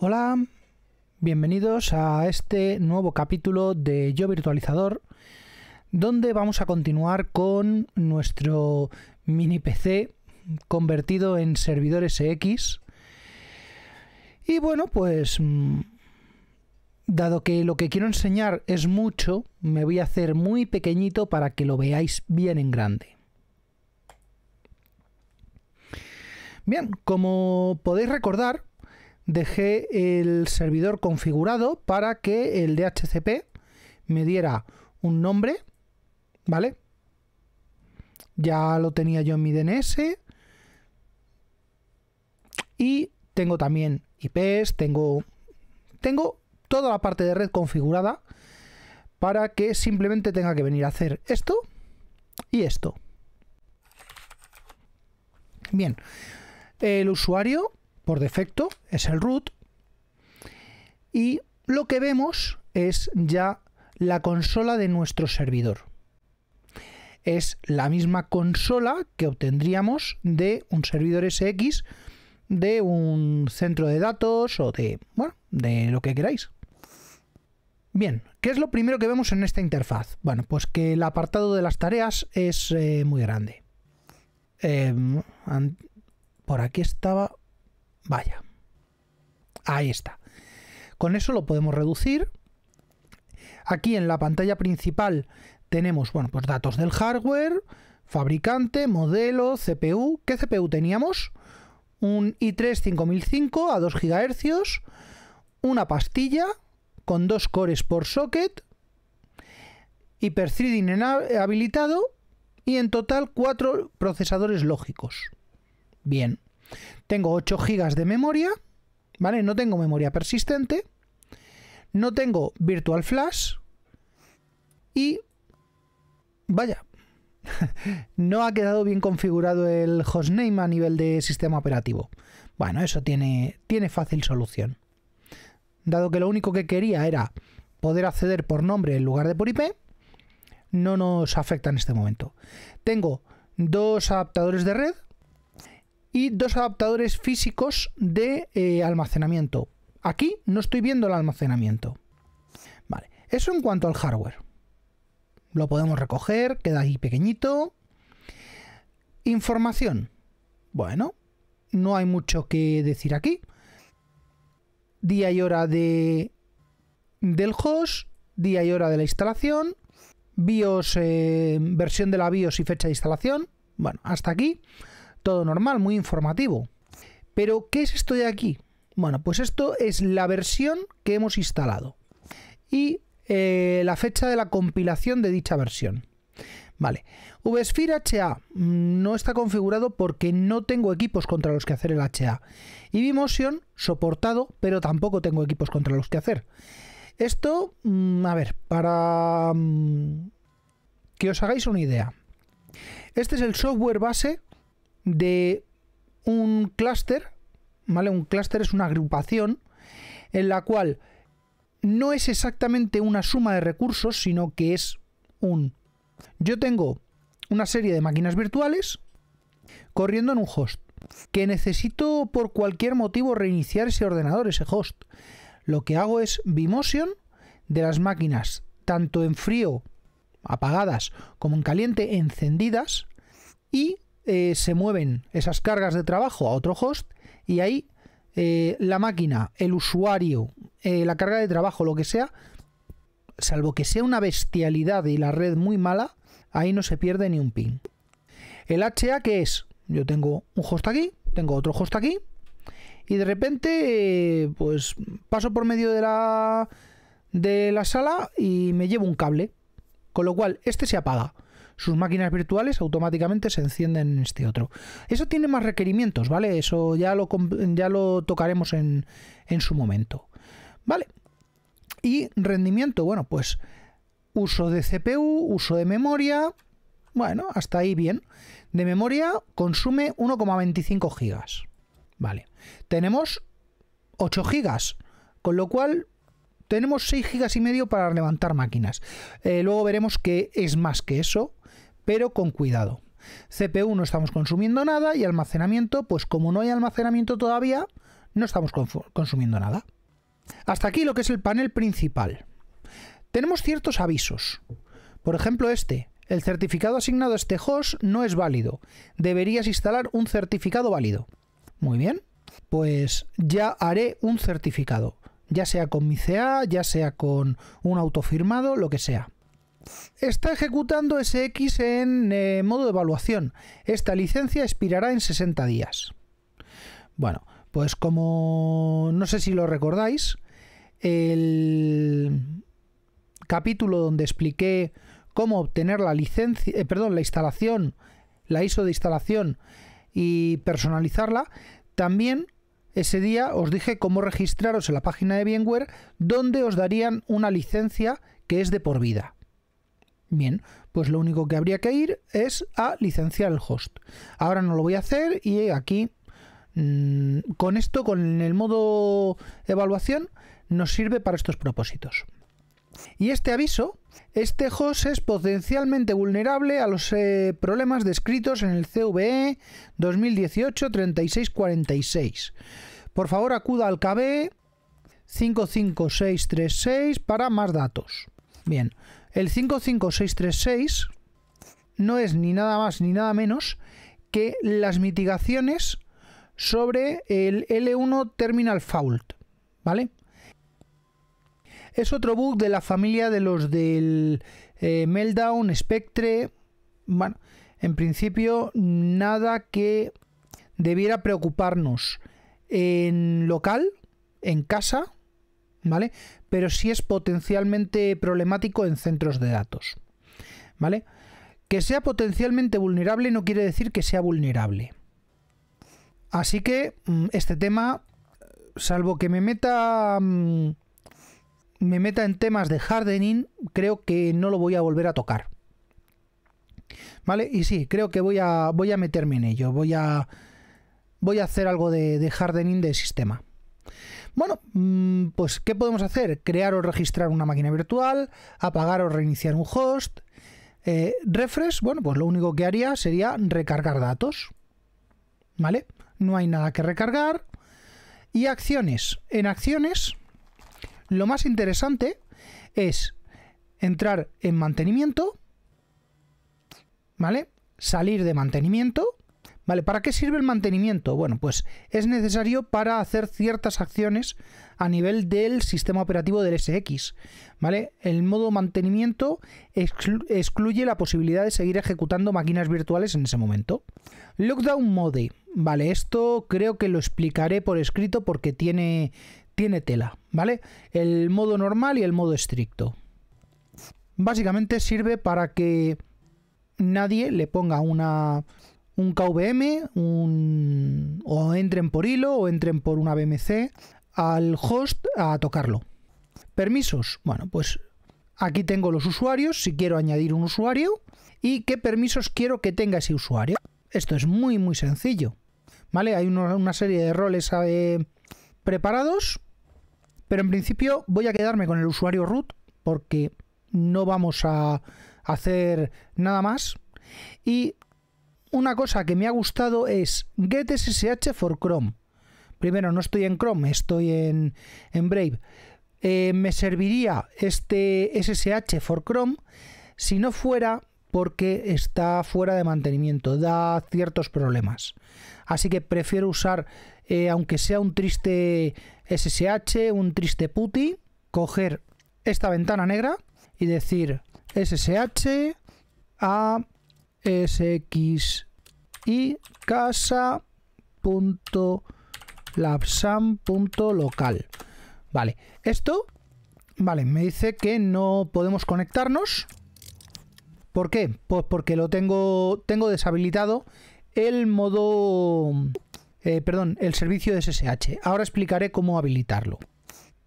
Hola, bienvenidos a este nuevo capítulo de Yo Virtualizador, donde vamos a continuar con nuestro mini PC convertido en servidor SX Y bueno, pues mm, dado que lo que quiero enseñar es mucho, me voy a hacer muy pequeñito para que lo veáis bien en grande. Bien, como podéis recordar, dejé el servidor configurado para que el DHCP me diera un nombre, ¿vale? Ya lo tenía yo en mi DNS. Y tengo también IPs, tengo, tengo toda la parte de red configurada para que simplemente tenga que venir a hacer esto y esto. Bien, el usuario por defecto es el root. Y lo que vemos es ya la consola de nuestro servidor. Es la misma consola que obtendríamos de un servidor SX, de un centro de datos o de, de lo que queráis. Bien, ¿qué es lo primero que vemos en esta interfaz? Bueno, pues que el apartado de las tareas es eh, muy grande. Em, por aquí estaba Vaya. Ahí está. Con eso lo podemos reducir. Aquí en la pantalla principal tenemos, bueno, pues datos del hardware, fabricante, modelo, CPU. ¿Qué CPU teníamos? Un i3 5005 a 2 GHz, una pastilla con dos cores por socket, hyperthreading habilitado y en total cuatro procesadores lógicos. Bien. Tengo 8 GB de memoria, ¿vale? No tengo memoria persistente, no tengo Virtual Flash y... Vaya, no ha quedado bien configurado el hostname a nivel de sistema operativo. Bueno, eso tiene, tiene fácil solución. Dado que lo único que quería era poder acceder por nombre en lugar de por IP, no nos afecta en este momento. Tengo dos adaptadores de red, y dos adaptadores físicos de eh, almacenamiento. Aquí no estoy viendo el almacenamiento. Vale, eso en cuanto al hardware. Lo podemos recoger, queda ahí pequeñito. Información. Bueno, no hay mucho que decir aquí. Día y hora de del host, día y hora de la instalación, BIOS, eh, versión de la BIOS y fecha de instalación. Bueno, hasta aquí todo normal, muy informativo. Pero, ¿qué es esto de aquí? Bueno, pues esto es la versión que hemos instalado y eh, la fecha de la compilación de dicha versión. Vale, VSphere HA mm, no está configurado porque no tengo equipos contra los que hacer el HA. Y Vimotion soportado, pero tampoco tengo equipos contra los que hacer. Esto, mm, a ver, para mm, que os hagáis una idea. Este es el software base de un clúster, ¿vale? Un clúster es una agrupación en la cual no es exactamente una suma de recursos, sino que es un... Yo tengo una serie de máquinas virtuales corriendo en un host, que necesito por cualquier motivo reiniciar ese ordenador, ese host. Lo que hago es V-Motion de las máquinas, tanto en frío, apagadas, como en caliente, encendidas, y eh, se mueven esas cargas de trabajo a otro host y ahí eh, la máquina, el usuario, eh, la carga de trabajo, lo que sea, salvo que sea una bestialidad y la red muy mala, ahí no se pierde ni un pin. El HA que es, yo tengo un host aquí, tengo otro host aquí, y de repente, pues paso por medio de la de la sala y me llevo un cable, con lo cual este se apaga sus máquinas virtuales automáticamente se encienden en este otro. Eso tiene más requerimientos, ¿vale? Eso ya lo, ya lo tocaremos en, en su momento. ¿Vale? Y rendimiento, bueno, pues uso de CPU, uso de memoria, bueno, hasta ahí bien. De memoria consume 1,25 gigas. Vale. Tenemos 8 gigas, con lo cual tenemos 6 gigas y medio para levantar máquinas. Eh, luego veremos que es más que eso, pero con cuidado. CPU no estamos consumiendo nada y almacenamiento, pues como no hay almacenamiento todavía, no estamos consumiendo nada. Hasta aquí lo que es el panel principal. Tenemos ciertos avisos. Por ejemplo, este. El certificado asignado a este host no es válido. Deberías instalar un certificado válido. Muy bien. Pues ya haré un certificado. Ya sea con mi CA, ya sea con un autofirmado, lo que sea está ejecutando SX en eh, modo de evaluación. Esta licencia expirará en 60 días. Bueno, pues como no sé si lo recordáis, el capítulo donde expliqué cómo obtener la licencia, eh, perdón, la instalación, la ISO de instalación y personalizarla, también ese día os dije cómo registraros en la página de Bienware, donde os darían una licencia que es de por vida. Bien, pues lo único que habría que ir es a licenciar el host. Ahora no lo voy a hacer y aquí mm, con esto, con el modo evaluación, nos sirve para estos propósitos. Y este aviso, este host es potencialmente vulnerable a los eh, problemas descritos en el CVE 2018-3646. Por favor, acuda al KB 55636 e para más datos. Bien, el 55636 no es ni nada más ni nada menos que las mitigaciones sobre el L1 Terminal Fault, ¿vale? Es otro bug de la familia de los del eh, Meltdown, Spectre. Bueno, en principio nada que debiera preocuparnos en local, en casa, ¿vale? Pero si es potencialmente problemático en centros de datos, ¿vale? Que sea potencialmente vulnerable no quiere decir que sea vulnerable. Así que mm, este tema, salvo que me meta mm, me meta en temas de hardening, creo que no lo voy a volver a tocar. ¿Vale? Y sí, creo que voy a voy a meterme en ello, voy a voy a hacer algo de, de hardening de sistema. Bueno, mm, pues ¿qué podemos hacer? Crear o registrar una máquina virtual, apagar o reiniciar un host. Eh, refresh, bueno, pues lo único que haría sería recargar datos. ¿Vale? No hay nada que recargar. Y acciones. En acciones, lo más interesante es entrar en mantenimiento. ¿Vale? Salir de mantenimiento Vale, ¿para qué sirve el mantenimiento? Bueno, pues es necesario para hacer ciertas acciones a nivel del sistema operativo del SX. ¿Vale? El modo mantenimiento excluye la posibilidad de seguir ejecutando máquinas virtuales en ese momento. Lockdown Mode. Vale, esto creo que lo explicaré por escrito porque tiene, tiene tela, ¿vale? El modo normal y el modo estricto. Básicamente sirve para que nadie le ponga una un KVM, o entren por hilo o entren por una BMC al host a tocarlo. Permisos. Bueno, pues aquí tengo los usuarios, si quiero añadir un usuario y qué permisos quiero que tenga ese usuario. Esto es muy, muy sencillo. ¿Vale? Hay una serie de roles eh, preparados, pero en principio voy a quedarme con el usuario root porque no vamos a hacer nada más. Y una cosa que me ha gustado es Get SSH for Chrome. Primero, no estoy en Chrome, estoy en, Brave. Eh, me serviría este SSH for Chrome si no fuera porque está fuera de mantenimiento, da ciertos problemas. Así que prefiero usar, eh, aunque sea un triste SSH, un triste PuTTY, coger esta ventana negra y decir SSH a punto local Vale, esto, vale, me dice que no podemos conectarnos. ¿Por qué? Pues porque lo tengo, tengo deshabilitado el modo, eh, perdón, el servicio de SSH. Ahora explicaré cómo habilitarlo.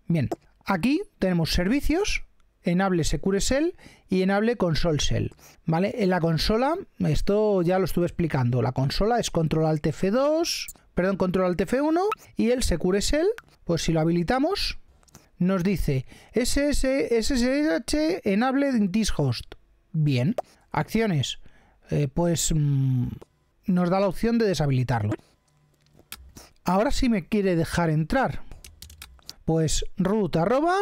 Bien, aquí tenemos servicios, Enable Secure Shell y Enable Console Shell. ¿Vale? En la consola, esto ya lo estuve explicando, la consola es Control Alt F2, perdón, Control Alt F1 y el Secure Shell, pues si lo habilitamos, nos dice SSH Enable This Host. Bien. Acciones. Eh, pues mm, nos da la opción de deshabilitarlo. Ahora si me quiere dejar entrar. Pues root arroba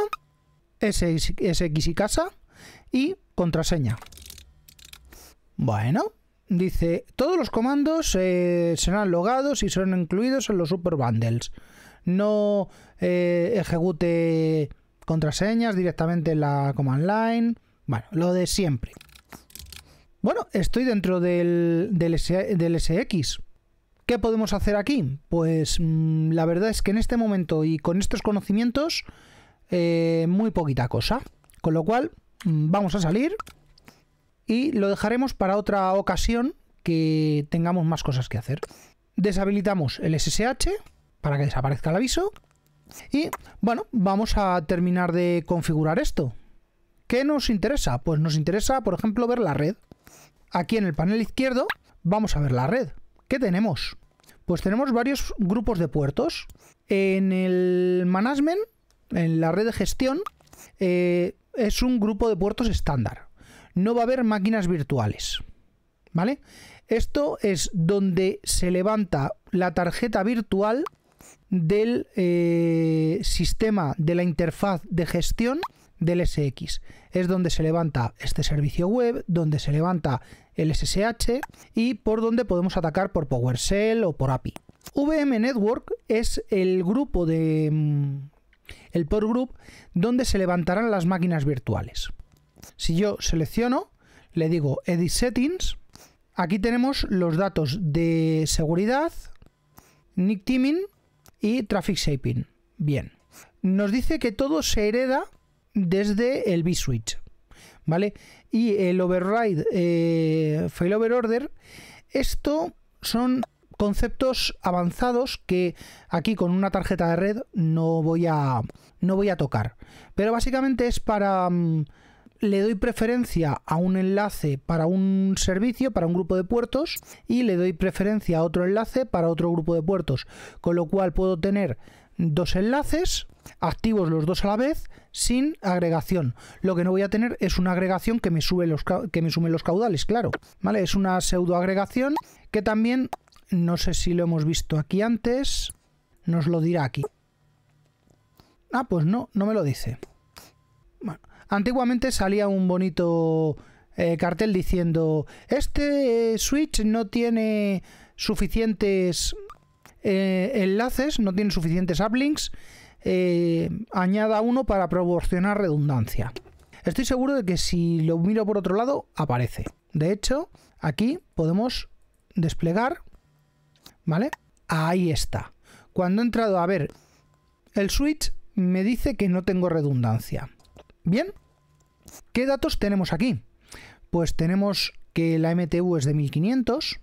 SX y casa y contraseña. Bueno, dice, todos los comandos eh, serán logados y serán incluidos en los Super Bundles. No eh, ejecute contraseñas directamente en la command line. Bueno, lo de siempre. Bueno, estoy dentro del, del, SX. ¿Qué podemos hacer aquí? Pues mm, la verdad es que en este momento y con estos conocimientos eh, muy poquita cosa. Con lo cual, mm, vamos a salir y lo dejaremos para otra ocasión que tengamos más cosas que hacer. Deshabilitamos el SSH para que desaparezca el aviso. Y bueno, vamos a terminar de configurar esto. ¿Qué nos interesa? Pues nos interesa, por ejemplo, ver la red. Aquí en el panel izquierdo vamos a ver la red. ¿Qué tenemos? Pues tenemos varios grupos de puertos. En el management en la red de gestión eh, es un grupo de puertos estándar. No va a haber máquinas virtuales. ¿Vale? Esto es donde se levanta la tarjeta virtual del eh, sistema de la interfaz de gestión del SX. Es donde se levanta este servicio web, donde se levanta el SSH y por donde podemos atacar por PowerShell o por API. VM Network es el grupo de mm, el Port Group, donde se levantarán las máquinas virtuales. Si yo selecciono, le digo Edit Settings, aquí tenemos los datos de seguridad, Nick Teaming y Traffic Shaping. Bien, nos dice que todo se hereda desde el B-Switch, ¿vale? Y el Override eh, Failover Order, esto son conceptos avanzados que aquí con una tarjeta de red no voy a, no voy a tocar. Pero básicamente es para... Mm, le doy preferencia a un enlace para un servicio, para un grupo de puertos, y le doy preferencia a otro enlace para otro grupo de puertos. Con lo cual puedo tener dos enlaces activos los dos a la vez sin agregación. Lo que no voy a tener es una agregación que me, sube los, que me sume los caudales, claro. ¿Vale? Es una pseudo agregación que también no sé si lo hemos visto aquí antes. Nos lo dirá aquí. Ah, pues no, no me lo dice. antiguamente salía un bonito eh, cartel diciendo, este eh, Switch no tiene suficientes eh, enlaces, no tiene suficientes uplinks, añada uno para proporcionar redundancia. Estoy seguro de que si lo miro por otro lado, aparece. De hecho, aquí podemos desplegar ¿Vale? Ahí está. Cuando he entrado a ver el switch, me dice que no tengo redundancia. Bien, ¿qué datos tenemos aquí? Pues tenemos que la MTU es de 1500,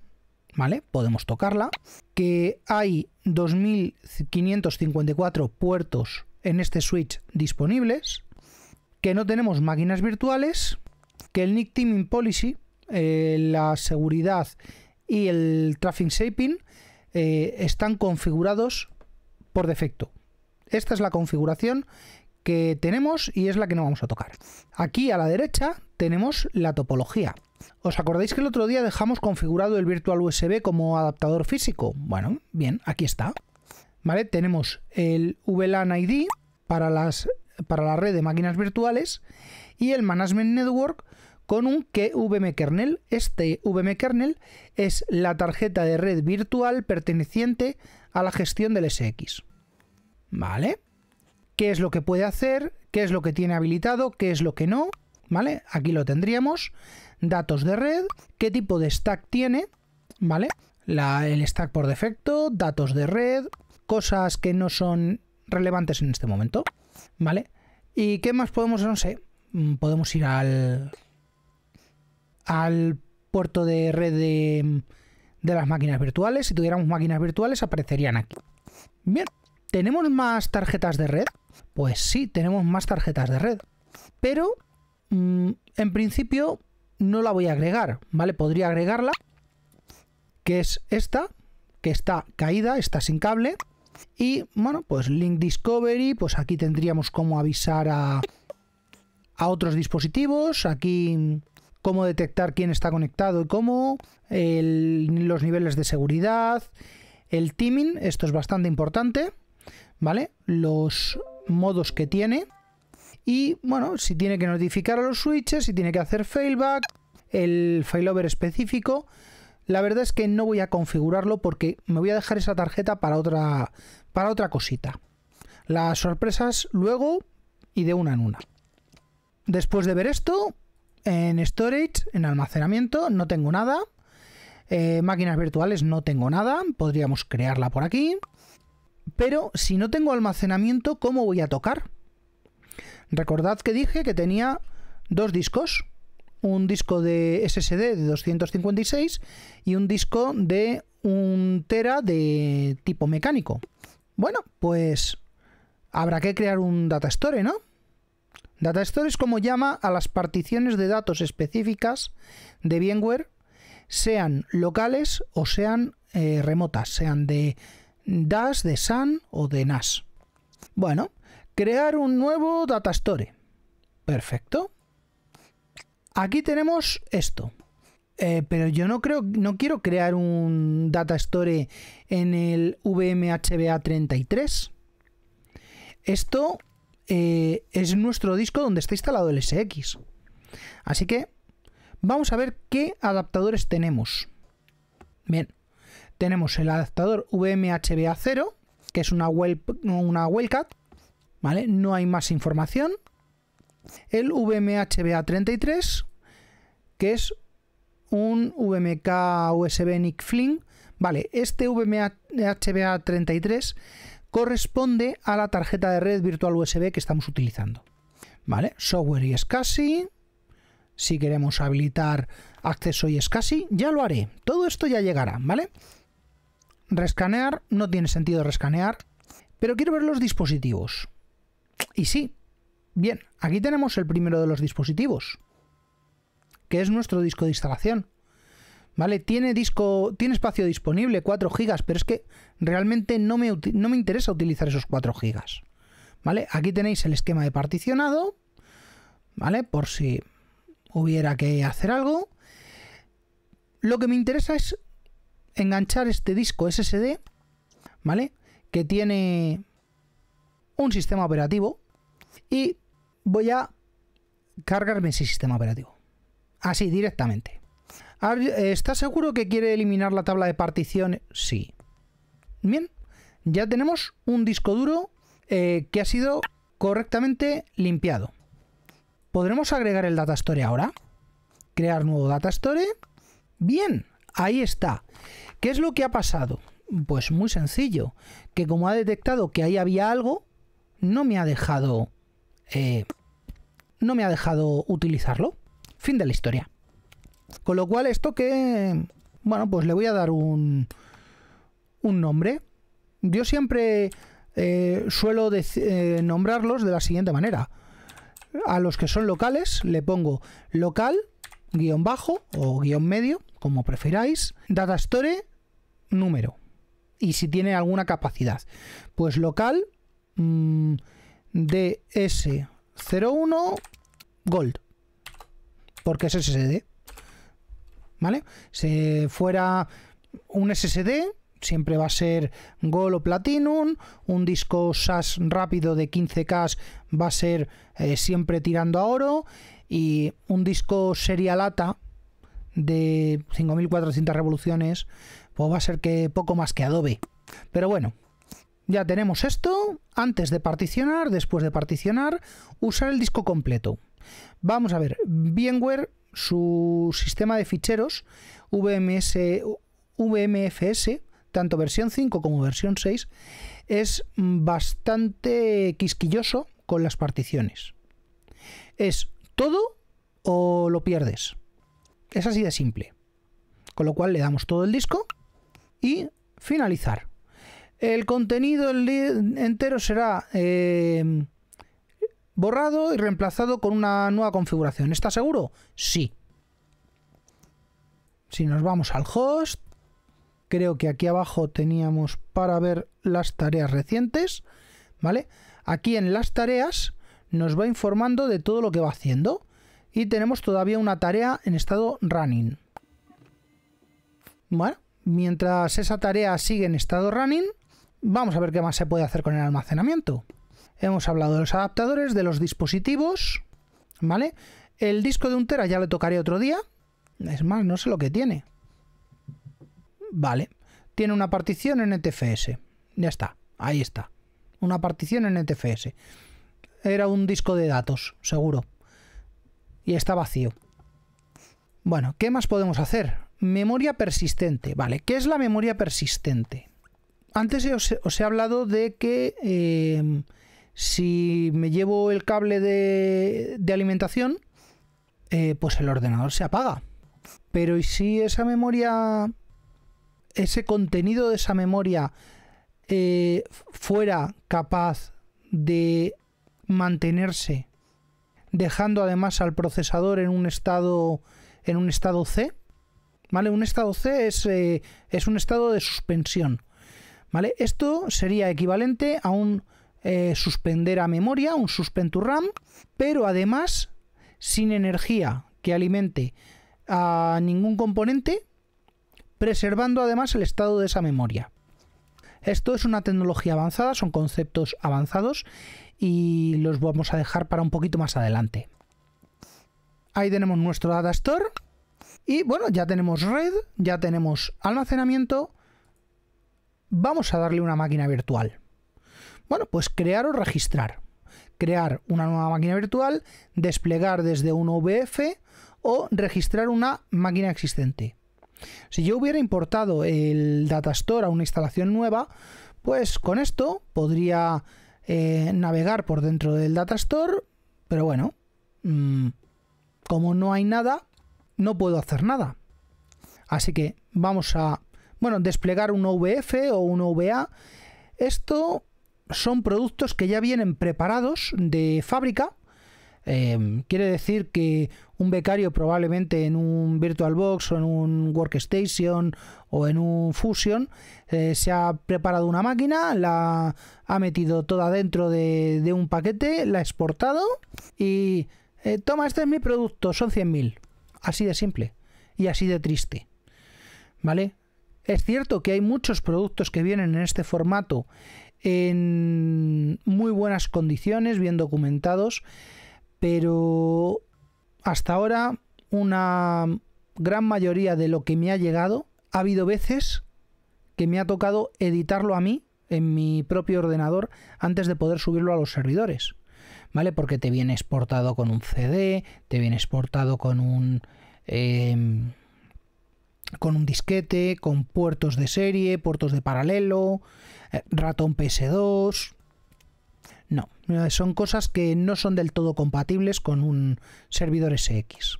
¿vale? Podemos tocarla. Que hay 2554 puertos en este switch disponibles. Que no tenemos máquinas virtuales. Que el Nick Teaming Policy, eh, la seguridad y el Traffic Shaping eh, están configurados por defecto. Esta es la configuración que tenemos y es la que no vamos a tocar. Aquí a la derecha tenemos la topología. ¿Os acordáis que el otro día dejamos configurado el Virtual USB como adaptador físico? Bueno, bien, aquí está. ¿Vale? Tenemos el VLAN ID para, las, para la red de máquinas virtuales y el Management Network con un KVM kernel. Este VM kernel es la tarjeta de red virtual perteneciente a la gestión del SX. ¿Vale? ¿Qué es lo que puede hacer? ¿Qué es lo que tiene habilitado? ¿Qué es lo que no? ¿Vale? Aquí lo tendríamos. Datos de red. ¿Qué tipo de stack tiene? ¿Vale? el stack por defecto, datos de red, cosas que no son relevantes en este momento. ¿Vale? ¿Y qué más podemos? No sé. Mm, podemos ir al, al puerto de red de, las máquinas virtuales. Si tuviéramos máquinas virtuales, aparecerían aquí. Bien, ¿tenemos más tarjetas de red? Pues sí, tenemos más tarjetas de red. Pero, mm, en principio, no la voy a agregar, ¿vale? Podría agregarla, que es esta, que está caída, está sin cable. Y, bueno, pues Link Discovery, pues aquí tendríamos como avisar a, a otros dispositivos. Aquí cómo detectar quién está conectado y cómo, los niveles de seguridad, el timing, esto es bastante importante, ¿vale? Los modos que tiene y, bueno, si tiene que notificar a los switches, si tiene que hacer failback, el failover específico. La verdad es que no voy a configurarlo porque me voy a dejar esa tarjeta para otra, para otra cosita. Las sorpresas luego y de una en una. Después de ver esto, en storage, en almacenamiento, no tengo nada. Eh, máquinas virtuales no tengo nada. Podríamos crearla por aquí. Pero si no tengo almacenamiento, ¿cómo voy a tocar? Recordad que dije que tenía dos discos. Un disco de SSD de 256 y un disco de un tera de tipo mecánico. Bueno, pues habrá que crear un data store, ¿no? Datastore es como llama a las particiones de datos específicas de VMware, sean locales o sean eh, remotas, sean de DAS, de SAN o de NAS. Bueno, crear un nuevo datastore. Perfecto. Aquí tenemos esto. Eh, pero yo no creo, no quiero crear un datastore en el VMHBA 33. Esto eh, es nuestro disco donde está instalado el SX. Así que vamos a ver qué adaptadores tenemos. Bien, tenemos el adaptador VMHBA0, que es una, well, una Wellcat, ¿vale? No hay más información. El VMHBA33, que es un VMK USB Nick Flynn. Vale, este VMHBA33 corresponde a la tarjeta de red virtual USB que estamos utilizando. ¿Vale? Software y SCSI. Si queremos habilitar acceso y SCSI, ya lo haré. Todo esto ya llegará, ¿vale? Rescanear, no tiene sentido rescanear, pero quiero ver los dispositivos. Y sí, bien, aquí tenemos el primero de los dispositivos, que es nuestro disco de instalación. ¿Vale? Tiene disco, tiene espacio disponible, 4 GB, pero es que realmente no me, interesa utilizar esos 4 GB. ¿Vale? Aquí tenéis el esquema de particionado, ¿vale? Por si hubiera que hacer algo. Lo que me interesa es enganchar este disco SSD, ¿vale? Que tiene un sistema operativo y voy a cargarme ese sistema operativo. Así, directamente. ¿Estás seguro que quiere eliminar la tabla de partición? Sí. Bien, ya tenemos un disco duro eh, que ha sido correctamente limpiado. ¿Podremos agregar el data store ahora? Crear nuevo data Bien, ahí está. ¿Qué es lo que ha pasado? Pues muy sencillo, que como ha detectado que ahí había algo, no me ha dejado... Eh, no me ha dejado utilizarlo. Fin de la historia. Con lo cual, esto que. Bueno, pues le voy a dar un. un nombre. Yo siempre eh, suelo eh, nombrarlos de la siguiente manera. A los que son locales le pongo local, guión bajo o guión medio, como preferáis, DataStore número. Y si tiene alguna capacidad. Pues local mm, ds01 gold. Porque es SSD. ¿vale? Si fuera un SSD, siempre va a ser Gol o Platinum, un disco SAS rápido de 15K va a ser eh, siempre tirando a oro y un disco lata de 5400 revoluciones, pues va a ser que poco más que Adobe. Pero bueno, ya tenemos esto. Antes de particionar, después de particionar, usar el disco completo. Vamos a ver, VMware su sistema de ficheros VMS, VMFS, tanto versión 5 como versión 6, es bastante quisquilloso con las particiones. Es todo o lo pierdes. Es así de simple. Con lo cual le damos todo el disco y finalizar. El contenido entero será eh, borrado y reemplazado con una nueva configuración. ¿Está seguro? Sí. Si nos vamos al host, creo que aquí abajo teníamos para ver las tareas recientes, ¿vale? Aquí en las tareas nos va informando de todo lo que va haciendo y tenemos todavía una tarea en estado running. Bueno, mientras esa tarea sigue en estado running, vamos a ver qué más se puede hacer con el almacenamiento. Hemos hablado de los adaptadores, de los dispositivos, ¿vale? El disco de un tera ya le tocaré otro día. Es más, no sé lo que tiene. Vale. Tiene una partición en NTFS. E ya está. Ahí está. Una partición en NTFS. E Era un disco de datos, seguro. Y está vacío. Bueno, ¿qué más podemos hacer? Memoria persistente. Vale, ¿qué es la memoria persistente? Antes os, he hablado de que eh, si me llevo el cable de, alimentación, eh, pues el ordenador se apaga. Pero ¿y si esa memoria, ese contenido de esa memoria eh, fuera capaz de mantenerse, dejando además al procesador en un estado, en un estado C? ¿Vale? Un estado C es, eh, es un estado de suspensión. ¿Vale? Esto sería equivalente a un eh, suspender a memoria, un suspend to RAM, pero además sin energía que alimente a ningún componente, preservando además el estado de esa memoria. Esto es una tecnología avanzada, son conceptos avanzados y los vamos a dejar para un poquito más adelante. Ahí tenemos nuestro data store y bueno, ya tenemos red, ya tenemos almacenamiento. Vamos a darle una máquina virtual. Bueno, pues crear o registrar. Crear una nueva máquina virtual, desplegar desde un VF o registrar una máquina existente. Si yo hubiera importado el Datastore a una instalación nueva, pues con esto podría eh, navegar por dentro del Datastore, pero bueno, mm, como no hay nada, no puedo hacer nada. Así que vamos a, bueno, desplegar un OVF o un OVA. Esto son productos que ya vienen preparados de fábrica. Em, quiere decir que un becario probablemente en un VirtualBox o en un Workstation o en un Fusion eh, se ha preparado una máquina, la ha metido toda dentro de, un paquete, la ha exportado y eh, toma, este es mi producto, son 100.000. Así de simple y así de triste. ¿Vale? Es cierto que hay muchos productos que vienen en este formato en muy buenas condiciones, bien documentados, pero hasta ahora una gran mayoría de lo que me ha llegado ha habido veces que me ha tocado editarlo a mí en mi propio ordenador antes de poder subirlo a los servidores. ¿Vale? Porque te viene exportado con un CD, te viene exportado con un... Em, con un disquete, con puertos de serie, puertos de paralelo, eh, ratón PS2. No, eh, son cosas que no son del todo compatibles con un servidor SX.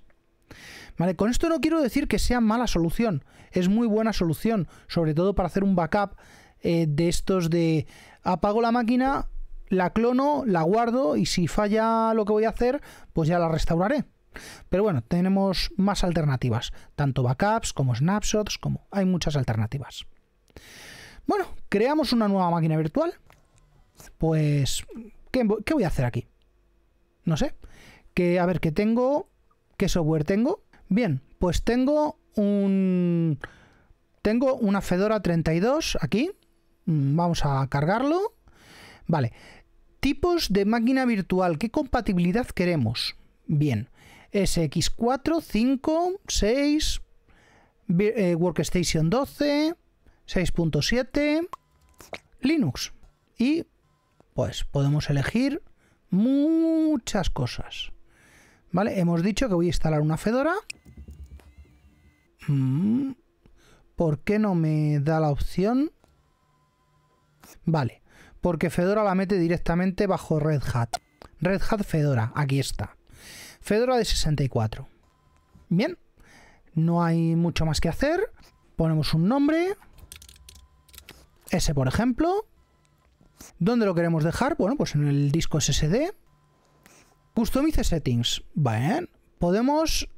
Vale, con esto no quiero decir que sea mala solución, es muy buena solución, sobre todo para hacer un backup eh, de estos de apago la máquina, la clono, la guardo y si falla lo que voy a hacer, pues ya la restauraré. Pero bueno, tenemos más alternativas, tanto backups como snapshots, como hay muchas alternativas. Bueno, creamos una nueva máquina virtual. Pues, ¿qué, voy a hacer aquí? No sé. Que, a ver, ¿qué tengo? ¿Qué software tengo? Bien, pues tengo un... Tengo una Fedora 32 aquí. Mm, vamos a cargarlo. Vale. Tipos de máquina virtual. ¿Qué compatibilidad queremos? Bien. SX4, 5, 6, Workstation 12, 6.7, Linux. Y pues podemos elegir muchas cosas. ¿Vale? Hemos dicho que voy a instalar una Fedora. Mm. ¿Por qué no me da la opción? Vale, porque Fedora la mete directamente bajo Red Hat. Red Hat Fedora, aquí está. Fedora de 64. Bien, no hay mucho más que hacer. Ponemos un nombre. Ese, por ejemplo. ¿Dónde lo queremos dejar? Bueno, pues en el disco SSD. Customize settings. Bien. Podemos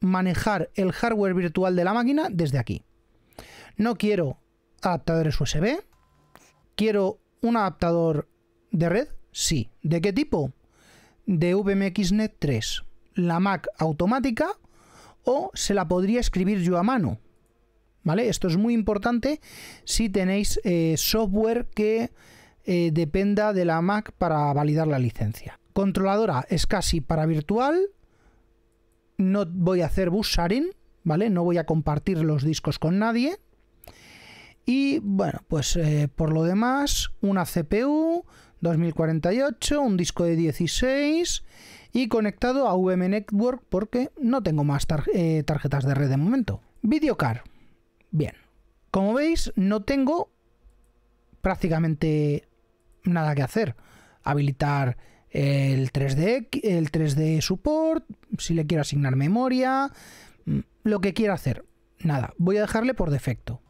manejar el hardware virtual de la máquina desde aquí. No quiero adaptadores USB. Quiero un adaptador de red. Sí. ¿De qué tipo? de VMXNet 3, la Mac automática o se la podría escribir yo a mano. ¿Vale? Esto es muy importante si tenéis eh, software que eh, dependa de la Mac para validar la licencia. Controladora es casi para virtual. No voy a hacer bus sharing, ¿vale? No voy a compartir los discos con nadie. Y bueno, pues eh, por lo demás, una CPU, 2048, un disco de 16 y conectado a VM Network porque no tengo más eh, tarjetas de red de momento. Videocar. Bien. Como veis, no tengo prácticamente nada que hacer. Habilitar el 3D, el 3D support, si le quiero asignar memoria, mm, lo que quiera hacer. Nada, voy a dejarle por defecto.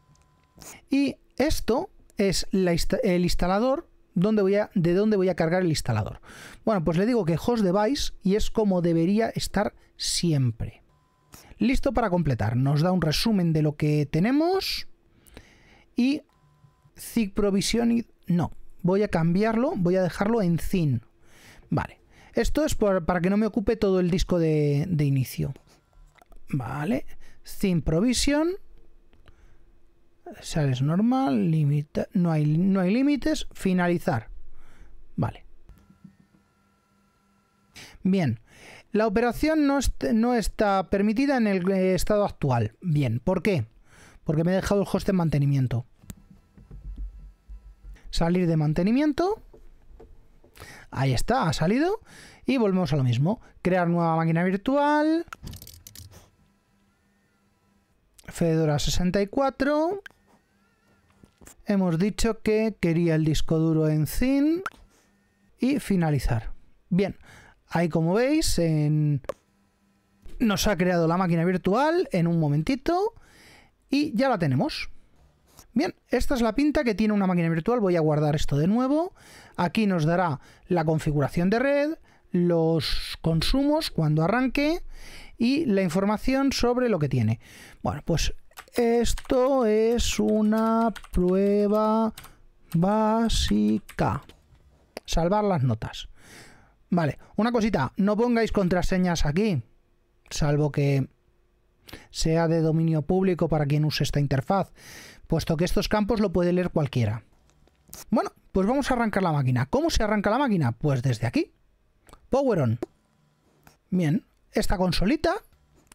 Y esto es el instalador dónde voy a, de dónde voy a cargar el instalador. Bueno, pues le digo que host device y es como debería estar siempre. Listo para completar. Nos da un resumen de lo que tenemos y zig provision no. Voy a cambiarlo, voy a dejarlo en zin. Vale. Esto es para que no me ocupe todo el disco de, de inicio. Vale. Zin provision sales normal, limita, no hay, no hay límites, finalizar. Vale. Bien, la operación no, no, está permitida en el eh, estado actual. Bien, ¿por qué? Porque me he dejado el host en mantenimiento. Salir de mantenimiento. Ahí está, ha salido. Y volvemos a lo mismo. Crear nueva máquina virtual. Fedora 64. Hemos dicho que quería el disco duro en Zin y finalizar. Bien, ahí como veis en... nos ha creado la máquina virtual en un momentito y ya la tenemos. Bien, esta es la pinta que tiene una máquina virtual. Voy a guardar esto de nuevo. Aquí nos dará la configuración de red, los consumos cuando arranque y la información sobre lo que tiene. Bueno, pues esto es una prueba básica. Salvar las notas. Vale, una cosita, no pongáis contraseñas aquí, salvo que sea de dominio público para quien use esta interfaz, puesto que estos campos lo puede leer cualquiera. Bueno, pues vamos a arrancar la máquina. ¿Cómo se arranca la máquina? Pues desde aquí. Power on. Bien, esta consolita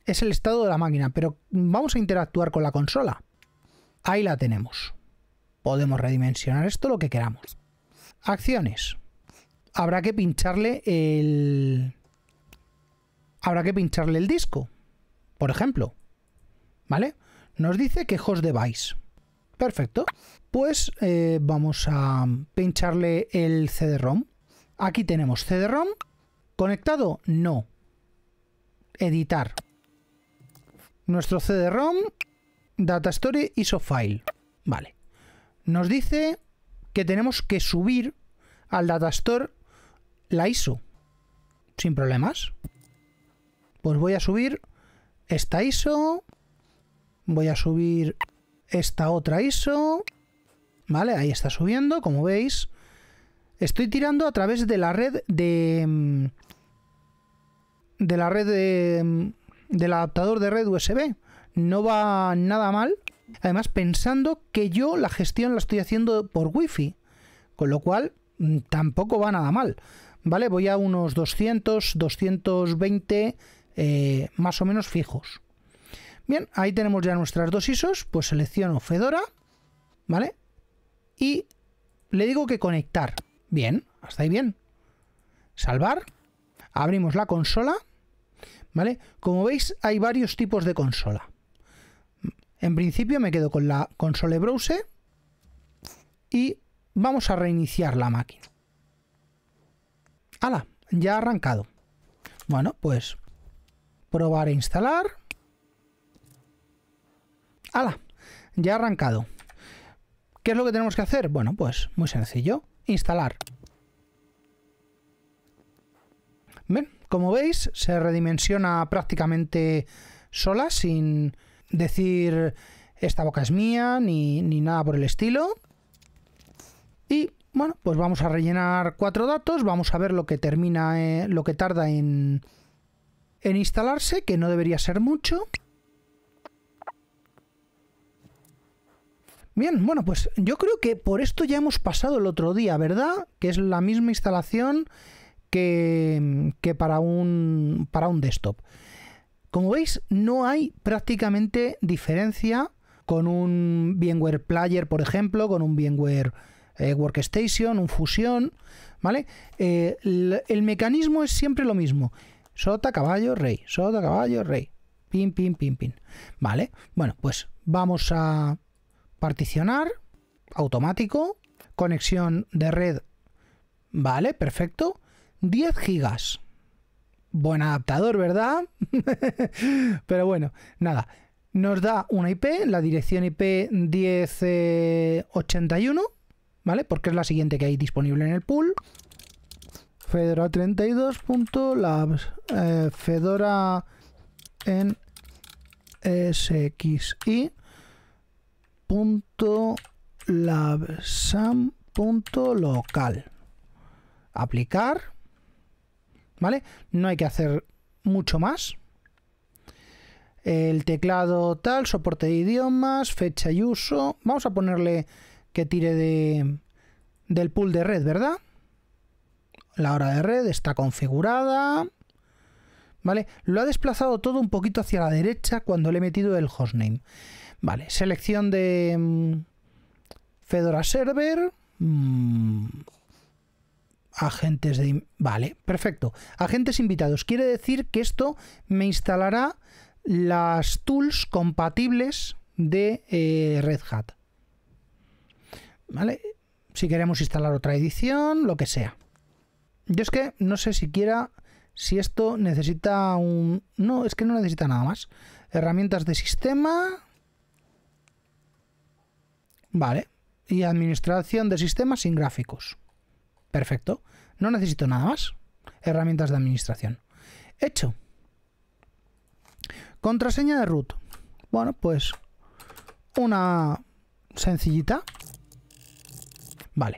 es el estado de la máquina, pero vamos a interactuar con la consola. Ahí la tenemos. Podemos redimensionar esto lo que queramos. Acciones. Habrá que pincharle el... Habrá que pincharle el disco, por ejemplo. ¿Vale? Nos dice que host device. Perfecto. Pues eh, vamos a pincharle el CD-ROM. Aquí tenemos CD-ROM. ¿Conectado? No editar. Nuestro CD-ROM, Data Store, ISO File. Vale. Nos dice que tenemos que subir al Data Store la ISO. Sin problemas. Pues voy a subir esta ISO. Voy a subir esta otra ISO. Vale, ahí está subiendo, como veis. Estoy tirando a través de la red de mm, de la red de, mm, del adaptador de red USB. No va nada mal. Además, pensando que yo la gestión la estoy haciendo por Wi-Fi. Con lo cual, mm, tampoco va nada mal. ¿Vale? Voy a unos 200, 220 eh, más o menos fijos. Bien, ahí tenemos ya nuestras dos ISOs. Pues selecciono Fedora. ¿Vale? Y le digo que conectar. Bien, hasta ahí bien. Salvar. Abrimos la consola. ¿vale? Como veis, hay varios tipos de consola. En principio me quedo con la console browser y vamos a reiniciar la máquina. ¡Hala! Ya ha arrancado. Bueno, pues probar a e instalar. ¡Hala! Ya ha arrancado. ¿Qué es lo que tenemos que hacer? Bueno, pues muy sencillo. Instalar. ¿Ven? Como veis, se redimensiona prácticamente sola, sin decir esta boca es mía, ni, ni nada por el estilo. Y bueno, pues vamos a rellenar cuatro datos, vamos a ver lo que termina, eh, lo que tarda en, en instalarse, que no debería ser mucho. Bien, bueno, pues yo creo que por esto ya hemos pasado el otro día, ¿verdad? Que es la misma instalación que, para, un, para un desktop. Como veis, no hay prácticamente diferencia con un VMware Player, por ejemplo, con un VMware eh, Workstation, un Fusion, ¿vale? Eh, el, mecanismo es siempre lo mismo. Sota, caballo, rey. Sota, caballo, rey. Pin, pin, pin, pin. ¿Vale? Bueno, pues vamos a particionar. Automático. Conexión de red. Vale, perfecto. 10 gigas. Buen adaptador, ¿verdad? Pero bueno, nada. Nos da una IP, la dirección IP 1081, ¿vale? Porque es la siguiente que hay disponible en el pool. Fedora 32.labs. Eh, Fedora en SXI. Aplicar. ¿vale? No hay que hacer mucho más. El teclado tal, soporte de idiomas, fecha y uso. Vamos a ponerle que tire de, del pool de red, ¿verdad? La hora de red está configurada. ¿Vale? Lo ha desplazado todo un poquito hacia la derecha cuando le he metido el hostname. Vale, selección de mm, Fedora Server. Mm, agentes de... Vale, perfecto. Agentes invitados. Quiere decir que esto me instalará las tools compatibles de eh, Red Hat. ¿Vale? Si queremos instalar otra edición, lo que sea. Yo es que no sé siquiera si esto necesita un... No, es que no necesita nada más. Herramientas de sistema. Vale. Y administración de sistemas sin gráficos. Perfecto. No necesito nada más. Herramientas de administración. Hecho. Contraseña de root. Bueno, pues una sencillita. Vale.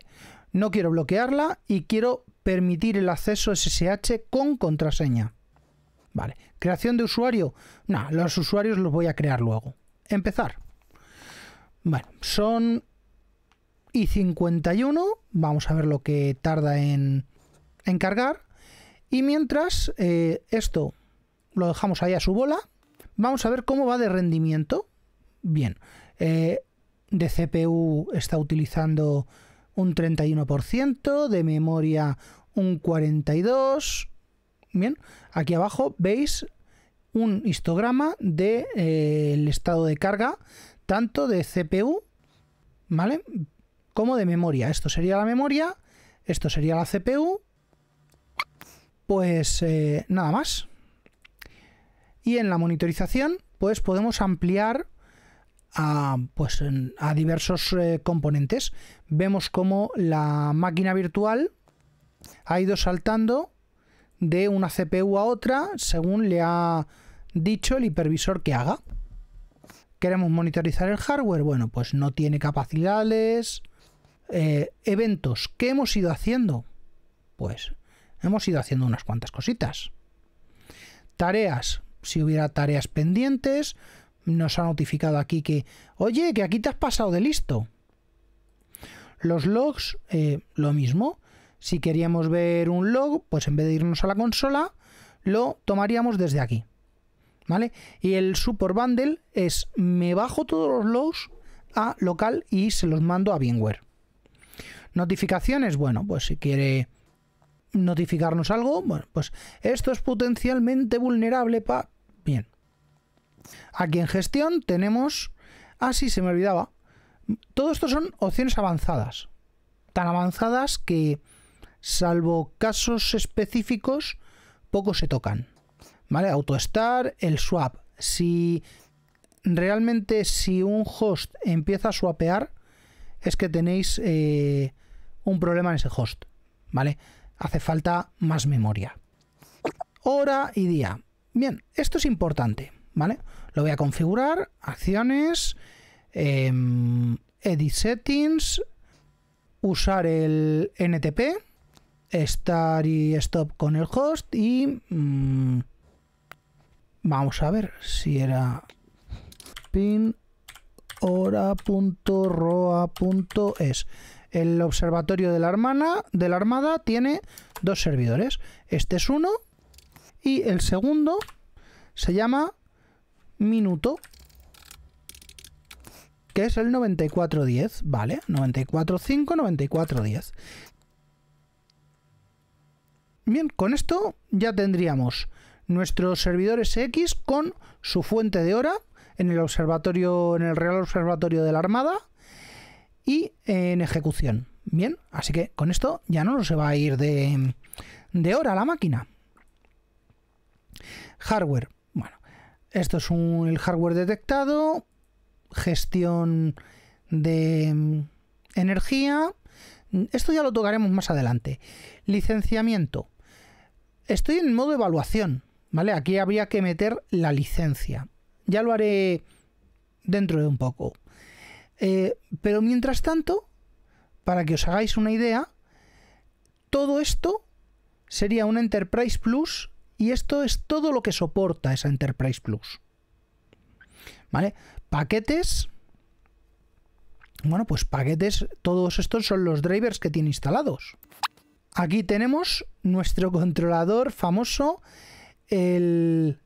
No quiero bloquearla y quiero permitir el acceso SSH con contraseña. Vale. Creación de usuario. No, los usuarios los voy a crear luego. Empezar. Bueno, son y 51. Vamos a ver lo que tarda en, cargar. Y mientras eh, esto lo dejamos ahí a su bola, vamos a ver cómo va de rendimiento. Bien, eh, de CPU está utilizando un 31%, de memoria un 42%. Bien, aquí abajo veis un histograma del de, eh, el estado de carga, tanto de CPU, ¿vale? como de memoria. Esto sería la memoria, esto sería la CPU, pues eh, nada más. Y en la monitorización, pues podemos ampliar a, pues, a diversos eh, componentes. Vemos como la máquina virtual ha ido saltando de una CPU a otra según le ha dicho el hipervisor que haga. Queremos monitorizar el hardware, bueno, pues no tiene capacidades, eh, eventos, ¿qué hemos ido haciendo? Pues hemos ido haciendo unas cuantas cositas. Tareas, si hubiera tareas pendientes, nos ha notificado aquí que, oye, que aquí te has pasado de listo. Los logs, eh, lo mismo. Si queríamos ver un log, pues en vez de irnos a la consola, lo tomaríamos desde aquí. ¿Vale? Y el support bundle es me bajo todos los logs a local y se los mando a VMware. Notificaciones, bueno, pues si quiere notificarnos algo, bueno, pues esto es potencialmente vulnerable para... Bien. Aquí en gestión tenemos... Ah, sí, se me olvidaba. Todo esto son opciones avanzadas. Tan avanzadas que, salvo casos específicos, poco se tocan. ¿Vale? autoestar el swap. Si realmente si un host empieza a swapear, es que tenéis eh, un problema en ese host, ¿vale? Hace falta más memoria. Hora y día. Bien, esto es importante, ¿vale? Lo voy a configurar, acciones, em, edit settings, usar el NTP, start y stop con el host y... Mm, vamos a ver si era pin hora.roa.es. El observatorio de la, Armada, tiene dos servidores. Este es uno y el segundo se llama Minuto, que es el 9410, ¿vale? 945, 9410. Bien, con esto ya tendríamos nuestros servidores X con su fuente de hora en el observatorio, en el Real Observatorio de la Armada y en ejecución. Bien, así que con esto ya no se va a ir de, de hora la máquina. Hardware. Bueno, esto es un, el hardware detectado, gestión de mm, energía. Esto ya lo tocaremos más adelante. Licenciamiento. Estoy en modo evaluación, ¿vale? Aquí habría que meter la licencia. Ya lo haré dentro de un poco. Eh, pero mientras tanto, para que os hagáis una idea, todo esto sería un Enterprise Plus y esto es todo lo que soporta esa Enterprise Plus. ¿Vale? Paquetes. Bueno, pues paquetes, todos estos son los drivers que tiene instalados. Aquí tenemos nuestro controlador famoso, el,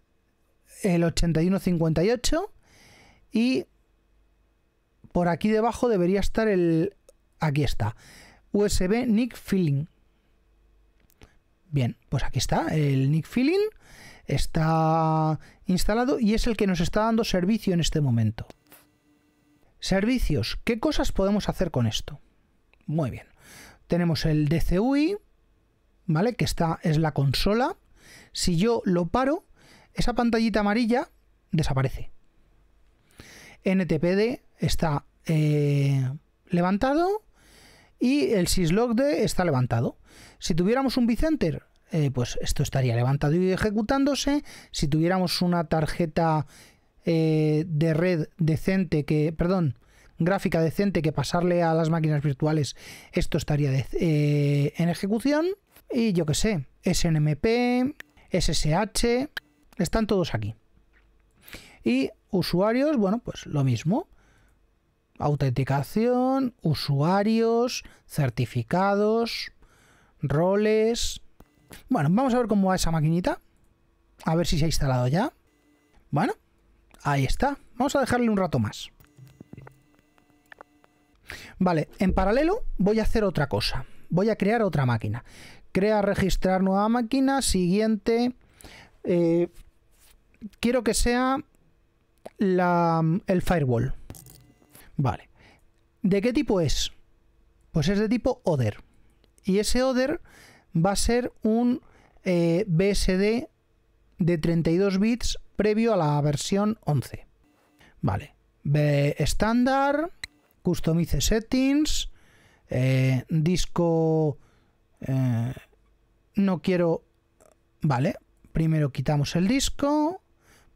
el 8158 y por aquí debajo debería estar el... Aquí está. USB Nick Filling. Bien, pues aquí está el Nick Filling. Está instalado y es el que nos está dando servicio en este momento. Servicios. ¿Qué cosas podemos hacer con esto? Muy bien. Tenemos el DCUI, ¿vale? Que está, es la consola. Si yo lo paro, esa pantallita amarilla desaparece. NTPD está eh, levantado y el syslog de está levantado. Si tuviéramos un bicenter, eh, pues esto estaría levantado y ejecutándose. Si tuviéramos una tarjeta eh, de red decente que, perdón, gráfica decente que pasarle a las máquinas virtuales, esto estaría en ejecución. Y yo que sé, SNMP, SSH, están todos aquí. Y usuarios, bueno, pues lo mismo autenticación, usuarios, certificados, roles... Bueno, vamos a ver cómo va esa maquinita. A ver si se ha instalado ya. Bueno, ahí está. Vamos a dejarle un rato más. Vale, en paralelo voy a hacer otra cosa. Voy a crear otra máquina. Crea, registrar nueva máquina. Siguiente. Eh, quiero que sea el firewall. Vale. ¿De qué tipo es? Pues es de tipo Other. Y ese Other va a ser un eh, BSD de 32 bits previo a la versión 11. Vale. Estándar, Customize Settings, eh, disco... Eh, no quiero... Vale. Primero quitamos el disco,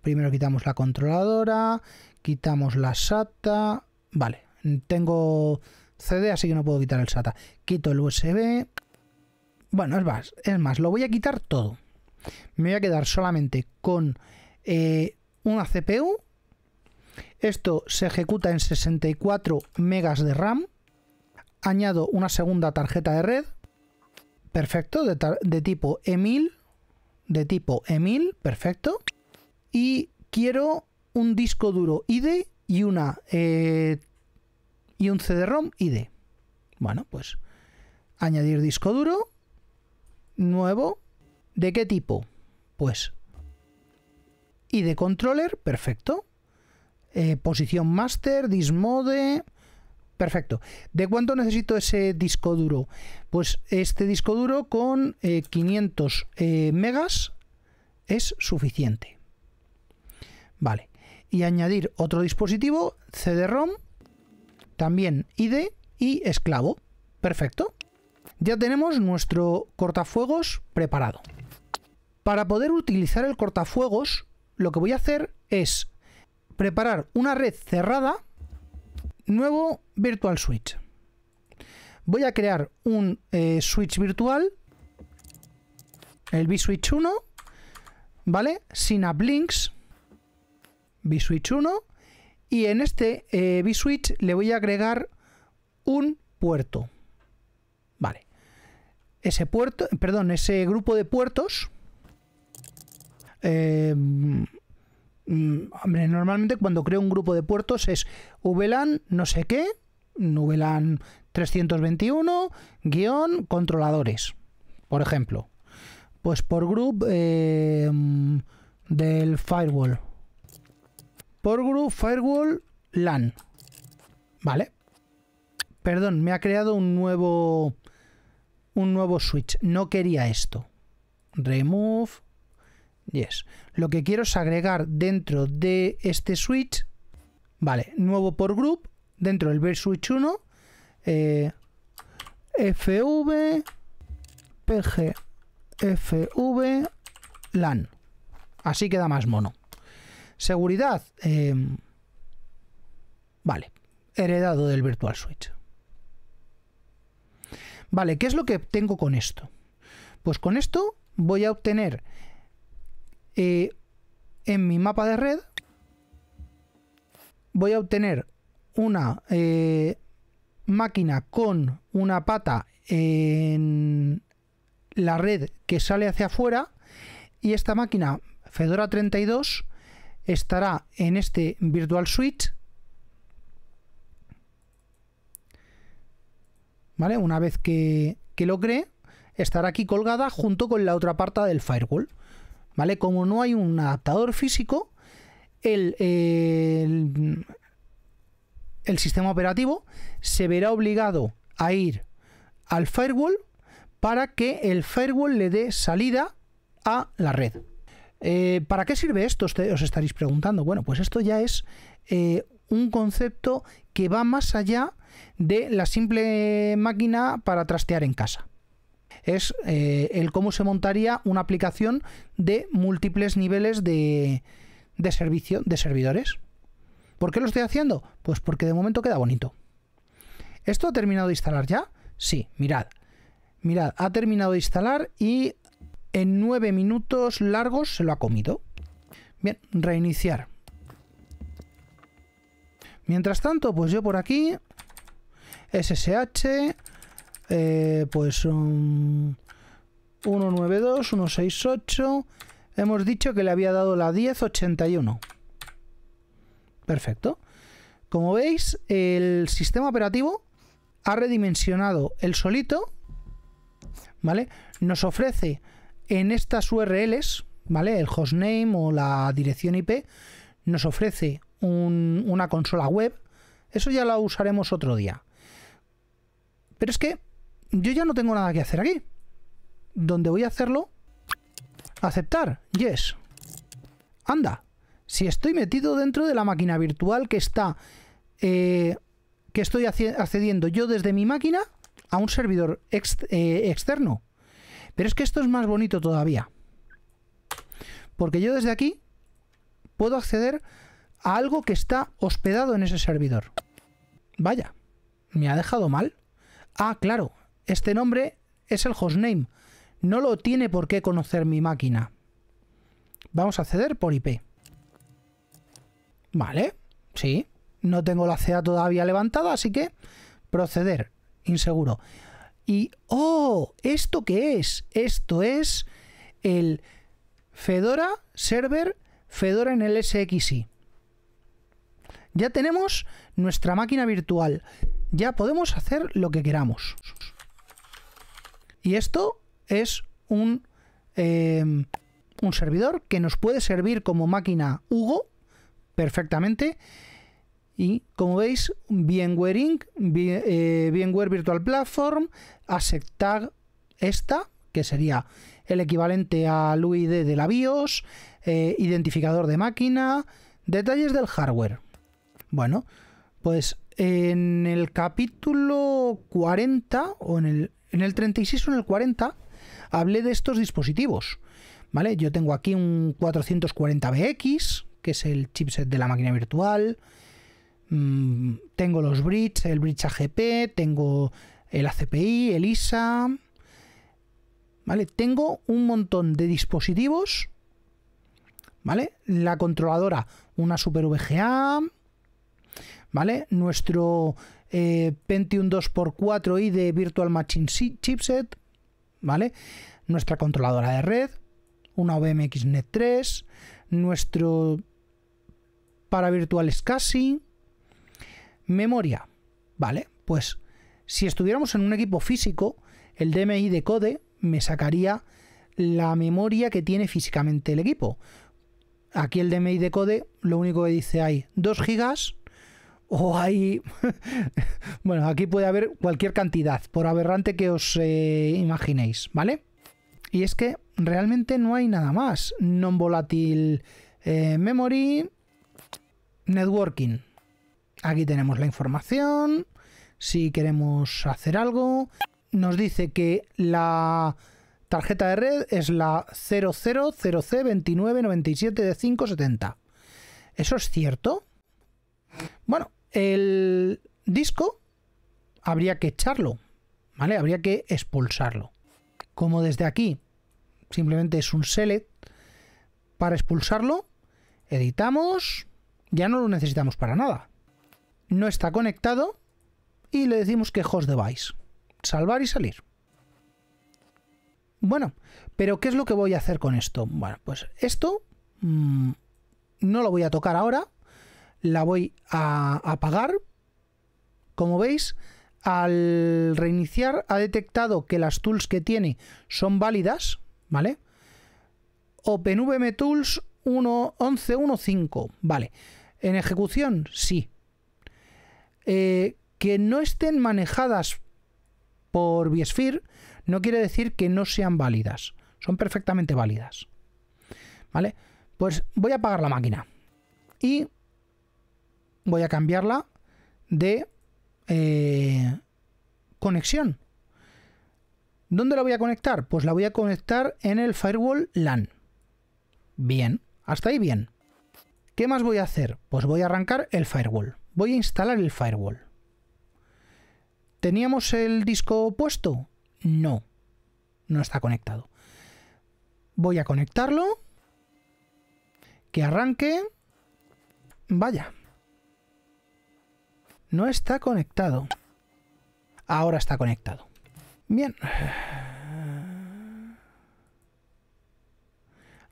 primero quitamos la controladora, quitamos la SATA, Vale, tengo CD, así que no puedo quitar el SATA. Quito el USB. Bueno, es más, es más, lo voy a quitar todo. Me voy a quedar solamente con eh, una CPU. Esto se ejecuta en 64 megas de RAM. Añado una segunda tarjeta de red. Perfecto, de, de tipo E1000. De tipo E1000, perfecto. Y quiero un disco duro IDE y una eh, y un CD-ROM ID. Bueno, pues añadir disco duro nuevo. ¿De qué tipo? Pues ID controller, perfecto. Eh, posición master, dismode, perfecto. ¿De cuánto necesito ese disco duro? Pues este disco duro con 500 eh, megas es suficiente. Vale y añadir otro dispositivo, CD-ROM, también ID y esclavo. Perfecto. Ya tenemos nuestro cortafuegos preparado. Para poder utilizar el cortafuegos, lo que voy a hacer es preparar una red cerrada, nuevo virtual switch. Voy a crear un eh, switch virtual, el vswitch switch 1, ¿vale? Sin uplinks, B-Switch 1 y en este eh, switch le voy a agregar un puerto. Vale. Ese puerto, perdón, ese grupo de puertos. Em, mm, normalmente cuando creo un grupo de puertos es VLAN no sé qué, VLAN 321, guión, controladores, por ejemplo. Pues por group em, del firewall. Group, Firewall LAN. Vale. Perdón, me ha creado un nuevo un nuevo switch. No quería esto. Remove. Yes. Lo que quiero es agregar dentro de este switch. Vale, nuevo por group. Dentro del ver switch 1. Eh, FV. PG. FV. LAN. Así queda más mono. Seguridad. Eh, vale. Heredado del Virtual Switch. Vale, ¿qué es lo que obtengo con esto? Pues con esto voy a obtener eh, en mi mapa de red, voy a obtener una eh, máquina con una pata en la red que sale hacia afuera y esta máquina Fedora 32 estará en este Virtual Switch. ¿Vale? Una vez que, lo cree, estará aquí colgada junto con la otra parte del firewall. ¿Vale? Como no hay un adaptador físico, el, el sistema operativo se verá obligado a ir al firewall para que el firewall le dé salida a la red. Eh, ¿Para qué sirve esto? Os estaréis preguntando. Bueno, pues esto ya es eh, un concepto que va más allá de la simple máquina para trastear en casa. Es eh, el cómo se montaría una aplicación de múltiples niveles de servicio de servidores. ¿Por qué lo estoy haciendo? Pues porque de momento queda bonito. ¿Esto ha terminado de instalar ya? Sí, mirad. Mirad, ha terminado de instalar y en 9 minutos largos se lo ha comido. Bien, reiniciar. Mientras tanto, pues yo por aquí, SSH, eh, pues un 192, 168, hemos dicho que le había dado la 1081. Perfecto. Como veis, el sistema operativo ha redimensionado el solito, ¿vale? Nos ofrece en estas URLs, ¿vale? El hostname o la dirección IP nos ofrece una consola web. Eso ya la usaremos otro día. Pero es que yo ya no tengo nada que hacer aquí. Donde voy a hacerlo? Aceptar. Yes. Anda. Si estoy metido dentro de la máquina virtual que está... Eh, que estoy accediendo yo desde mi máquina a un servidor eh, externo. Pero es que esto es más bonito todavía. Porque yo desde aquí puedo acceder a algo que está hospedado en ese servidor. Vaya, me ha dejado mal. Ah, claro, este nombre es el hostname. No lo tiene por qué conocer mi máquina. Vamos a acceder por IP. Vale, sí. No tengo la CA todavía levantada, así que proceder. Inseguro. Y, oh, ¿esto qué es? Esto es el Fedora Server Fedora en el Ya tenemos nuestra máquina virtual. Ya podemos hacer lo que queramos. Y esto es un, em, un servidor que nos puede servir como máquina Hugo perfectamente y como veis, VMware Inc., VMware eh, Virtual Platform, aceptar esta, que sería el equivalente al UID de la BIOS, eh, identificador de máquina, detalles del hardware. Bueno, pues en el capítulo 40, o en el, 36 o en el 40, hablé de estos dispositivos. ¿Vale? Yo tengo aquí un 440BX, que es el chipset de la máquina virtual. Mm, tengo los bridge, el bridge AGP, tengo el ACPI, el ISA. ¿Vale? Tengo un montón de dispositivos. ¿Vale? La controladora, una Super VGA. ¿Vale? Nuestro eh, Pentium 2x4i de Virtual Machine Chipset. ¿Vale? Nuestra controladora de red. Una NET 3. Nuestro para virtual casi Memoria. Vale, pues si estuviéramos en un equipo físico, el DMI de Code me sacaría la memoria que tiene físicamente el equipo. Aquí el DMI de Code lo único que dice hay 2 gigas o hay... bueno, aquí puede haber cualquier cantidad, por aberrante que os eh, imaginéis, ¿vale? Y es que realmente no hay nada más. Non-volátil eh, memory, networking. Aquí tenemos la información. Si queremos hacer algo. Nos dice que la tarjeta de red es la 000C2997 de 570. ¿Eso es cierto? Bueno, el disco habría que echarlo, ¿vale? Habría que expulsarlo. Como desde aquí simplemente es un select, para expulsarlo editamos, ya no lo necesitamos para nada no está conectado y le decimos que host device. Salvar y salir. Bueno, pero ¿qué es lo que voy a hacer con esto? Bueno, pues esto mm, no lo voy a tocar ahora. La voy a apagar. Como veis, al reiniciar ha detectado que las tools que tiene son válidas, ¿vale? OpenVM Tools 1115 vale. ¿En ejecución? Sí. Eh, que no estén manejadas por BSphere no quiere decir que no sean válidas. Son perfectamente válidas. ¿Vale? Pues voy a apagar la máquina. Y voy a cambiarla de eh, conexión. ¿Dónde la voy a conectar? Pues la voy a conectar en el firewall LAN. Bien, hasta ahí bien. ¿Qué más voy a hacer? Pues voy a arrancar el firewall. Voy a instalar el firewall. ¿Teníamos el disco puesto? No, no está conectado. Voy a conectarlo. Que arranque. Vaya. No está conectado. Ahora está conectado. Bien.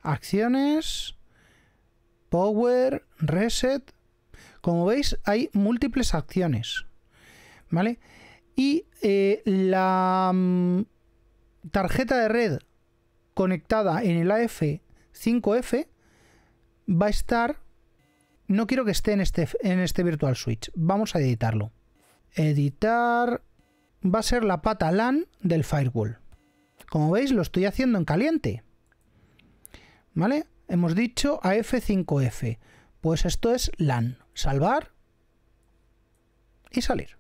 Acciones. Power. Reset. Como veis, hay múltiples acciones. ¿Vale? Y eh, la mm, tarjeta de red conectada en el AF5F va a estar... No quiero que esté en este, en este Virtual Switch. Vamos a editarlo. Editar... Va a ser la pata LAN del firewall. Como veis, lo estoy haciendo en caliente. ¿Vale? Hemos dicho AF5F. Pues esto es LAN salvar y salir.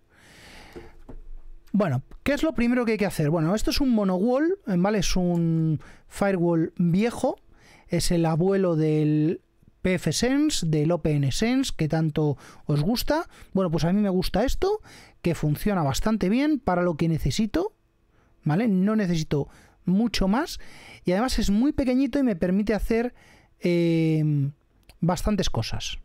Bueno, ¿qué es lo primero que hay que hacer? Bueno, esto es un monowall, eh, ¿vale? Es un firewall viejo, es el abuelo del PFSense, del OpenSense, que tanto os gusta. Bueno, pues a mí me gusta esto, que funciona bastante bien para lo que necesito, ¿vale? No necesito mucho más y además es muy pequeñito y me permite hacer eh, bastantes cosas.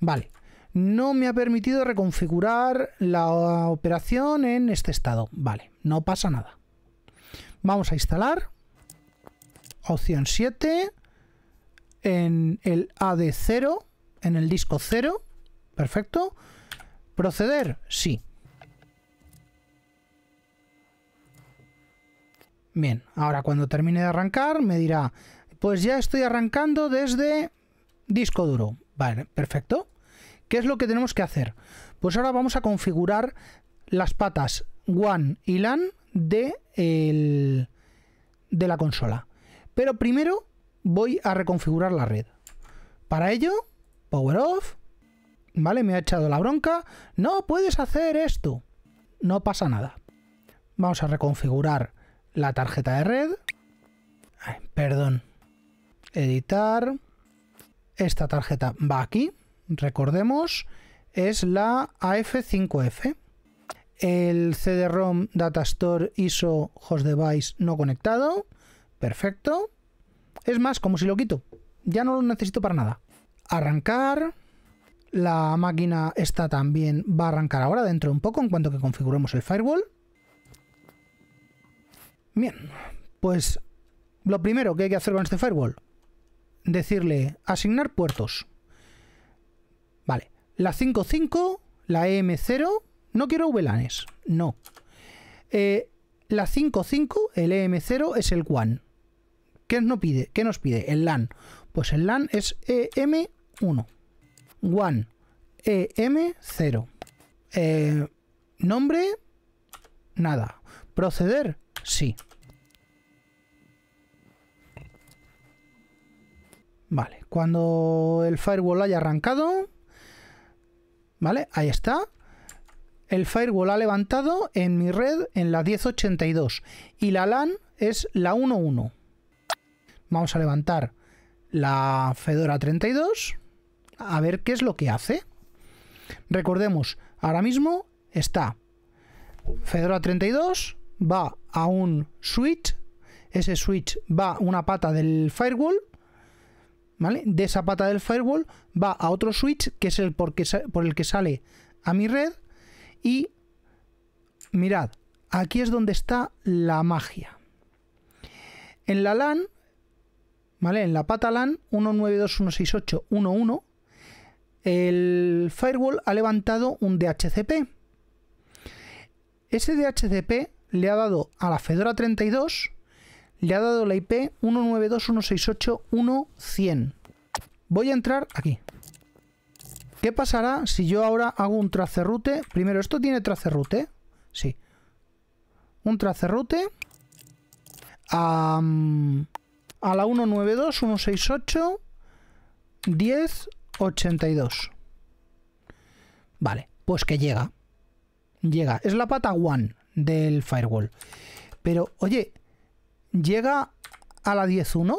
Vale, no me ha permitido reconfigurar la operación en este estado. Vale, no pasa nada. Vamos a instalar. Opción 7. En el AD0. En el disco 0. Perfecto. Proceder. Sí. Bien, ahora cuando termine de arrancar me dirá, pues ya estoy arrancando desde disco duro. Vale, perfecto. ¿Qué es lo que tenemos que hacer? Pues ahora vamos a configurar las patas WAN y LAN de, de la consola. Pero primero voy a reconfigurar la red. Para ello, power off. Vale, me ha echado la bronca. No puedes hacer esto. No pasa nada. Vamos a reconfigurar la tarjeta de red. perdón. Editar. Esta tarjeta va aquí, recordemos, es la AF5F. El CD-ROM Datastore ISO Host Device no conectado. Perfecto. Es más, como si lo quito. Ya no lo necesito para nada. Arrancar. La máquina está también va a arrancar ahora dentro de un poco en cuanto que configuremos el firewall. Bien, pues lo primero que hay que hacer con este firewall, decirle asignar puertos. Vale, la 5.5, la EM0, no quiero VLANs, no. Eh, la 5.5, el EM0 es el WAN. ¿Qué, pide? nos pide? El LAN. Pues el LAN es EM1. WAN EM0. nombre, nada. Proceder, sí. Vale, cuando el firewall haya arrancado, ¿vale? Ahí está. El firewall ha levantado en mi red en la 1082 y la LAN es la 11. Vamos a levantar la Fedora 32 a ver qué es lo que hace. Recordemos, ahora mismo está Fedora 32, va a un switch, ese switch va a una pata del firewall de esa pata del firewall va a otro switch que es el por, por el que sale a mi red y mirad, aquí es donde está la magia. En la LAN, ¿vale? En la pata LAN 192.168.1.1, el firewall ha levantado un DHCP. Ese DHCP le ha dado a la Fedora 32 le ha dado la IP 192.168.1.100. Voy a entrar aquí. ¿Qué pasará si yo ahora hago un tracerrute? Primero, ¿esto tiene tracerrute? Sí. Un tracerrute a, mm, a la 192.168.10.82 Vale, pues que llega. Llega. Es la pata one del firewall. Pero, oye, llega a la 10.1?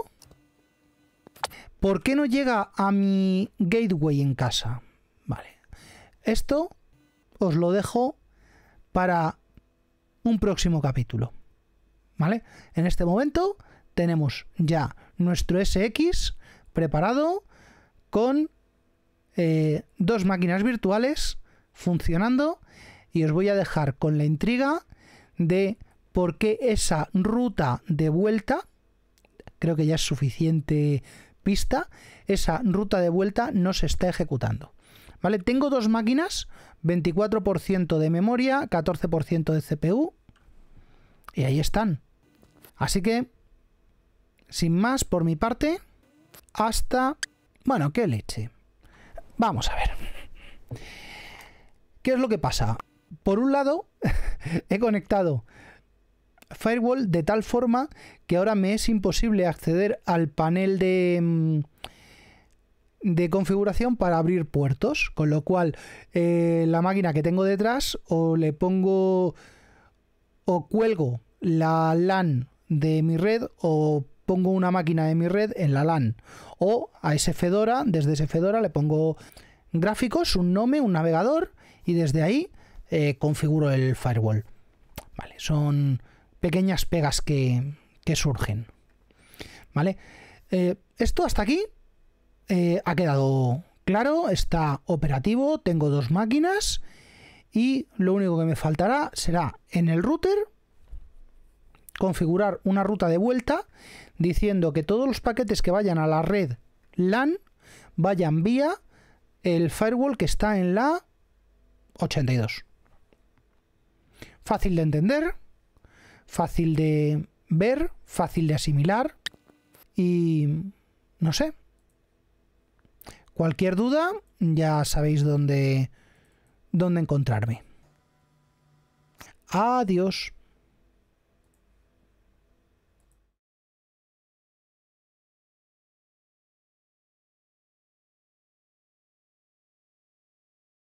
¿Por qué no llega a mi gateway en casa? Vale. Esto os lo dejo para un próximo capítulo. ¿Vale? En este momento tenemos ya nuestro SX preparado con eh, dos máquinas virtuales funcionando y os voy a dejar con la intriga de porque esa ruta de vuelta, creo que ya es suficiente pista, esa ruta de vuelta no se está ejecutando. ¿Vale? Tengo dos máquinas, 24% de memoria, 14% de CPU, y ahí están. Así que, sin más por mi parte, hasta... Bueno, qué leche. Vamos a ver. ¿Qué es lo que pasa? Por un lado, he conectado firewall de tal forma que ahora me es imposible acceder al panel de, mm, de configuración para abrir puertos, con lo cual eh, la máquina que tengo detrás o le pongo o cuelgo la LAN de mi red o pongo una máquina de mi red en la LAN o a ese Fedora, desde ese Fedora le pongo gráficos, un nombre, un navegador y desde ahí eh, configuro el firewall. Vale, son pequeñas pegas que, surgen. ¿Vale? Eh, esto hasta aquí eh, ha quedado claro, está operativo, tengo dos máquinas y lo único que me faltará será en el router configurar una ruta de vuelta diciendo que todos los paquetes que vayan a la red LAN vayan vía el firewall que está en la 82. Fácil de entender, fácil de ver, fácil de asimilar y no sé. Cualquier duda, ya sabéis dónde, dónde encontrarme. Adiós.